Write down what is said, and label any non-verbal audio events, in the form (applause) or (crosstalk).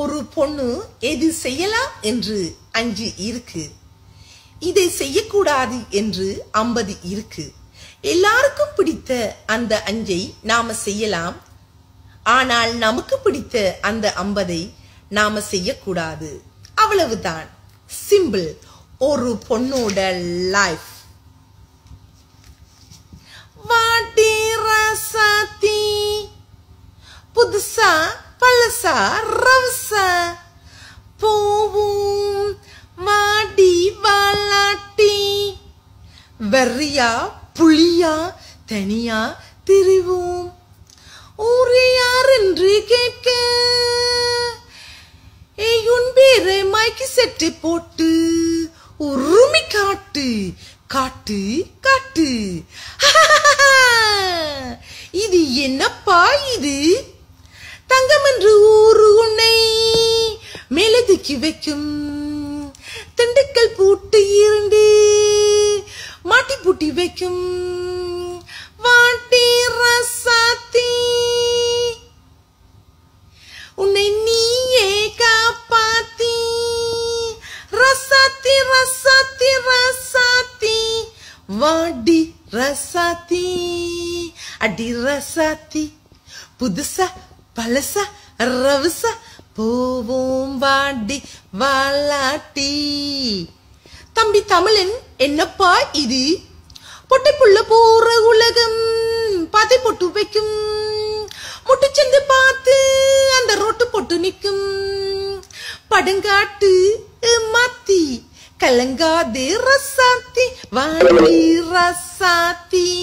ஒரு பொண்ணு எது செய்யலாம் என்று அஞ்சு இருக்கு இதை செய்யக்கூடாது என்று ஐம்பது இருக்கு எல்லாருக்கும் பிடித்த அந்த அஞ்சை நாம செய்யலாம் ஆனால் நமக்கு பிடித்த அந்த ஐம்பதை நாம செய்யக்கூடாது அவ்வளவுதான் சிம்பிள் ஒரு பொண்ணோட லைஃப் வாட்டி பழசா ரவச போவும் மாடி வாலாட்டி வெறியா புளியா தனியா திரிவோம் ஊரே யார் என்று கேட்க ஏயுன் பேரை மைக்கு செட்டு போட்டு உருமி காட்டு காட்டு காட்டு (laughs) ശിവയ്ക്കും തണ്ടുക്കൾ പൂട്ട് മാട്ടിപ്പൂട്ടി വയ്ക്കും വാട്ടി റസാത്തി ഉന്നെ നീയേ കാപ്പാത്തി റസാത്തി റസാത്തി റസാത്തി വാടി റസാത്തി അടി റസാത്തി പുതുസ പലസ റവസ பூவும் வாண்டி வாலாட்டி தம்பி தமிழன் என்னப்பா இது பொட்டைப்புள்ள போற உலகம் பதை பொட்டு வைக்கும் முட்டு சென்று பார்த்து அந்த ரோட்டு பொட்டு நிற்கும் படுங்காட்டு மாத்தி கலங்காதே ரசாத்தி வாண்டி ரசாத்தி